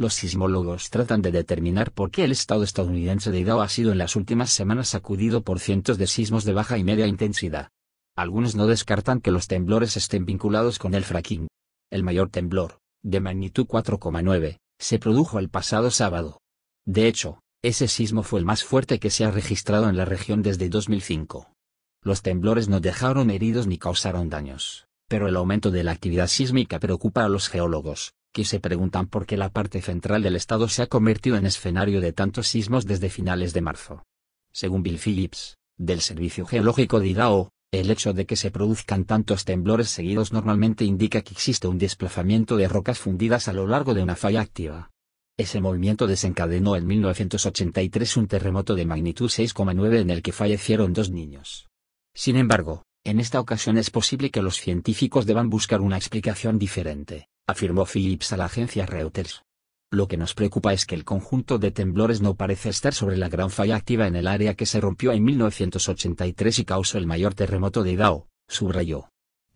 Los sismólogos tratan de determinar por qué el estado estadounidense de Idaho ha sido en las últimas semanas sacudido por cientos de sismos de baja y media intensidad. Algunos no descartan que los temblores estén vinculados con el fracking. El mayor temblor, de magnitud 4,9, se produjo el pasado sábado. De hecho, ese sismo fue el más fuerte que se ha registrado en la región desde 2005. Los temblores no dejaron heridos ni causaron daños, pero el aumento de la actividad sísmica preocupa a los geólogos, que se preguntan por qué la parte central del estado se ha convertido en escenario de tantos sismos desde finales de marzo. Según Bill Phillips, del Servicio Geológico de Idaho, el hecho de que se produzcan tantos temblores seguidos normalmente indica que existe un desplazamiento de rocas fundidas a lo largo de una falla activa. Ese movimiento desencadenó en 1983 un terremoto de magnitud 6,9 en el que fallecieron dos niños. Sin embargo, en esta ocasión es posible que los científicos deban buscar una explicación diferente afirmó Phillips a la agencia Reuters. Lo que nos preocupa es que el conjunto de temblores no parece estar sobre la gran falla activa en el área que se rompió en 1983 y causó el mayor terremoto de Idaho, subrayó.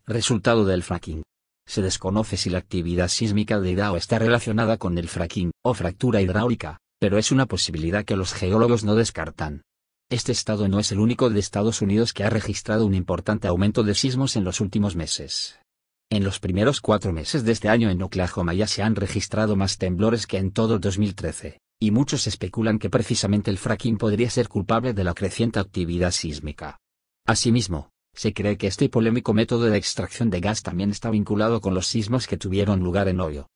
Resultado del fracking. Se desconoce si la actividad sísmica de Idaho está relacionada con el fracking o fractura hidráulica, pero es una posibilidad que los geólogos no descartan. Este estado no es el único de Estados Unidos que ha registrado un importante aumento de sismos en los últimos meses. En los primeros cuatro meses de este año en Oklahoma ya se han registrado más temblores que en todo 2013, y muchos especulan que precisamente el fracking podría ser culpable de la creciente actividad sísmica. Asimismo, se cree que este polémico método de extracción de gas también está vinculado con los sismos que tuvieron lugar en Ohio,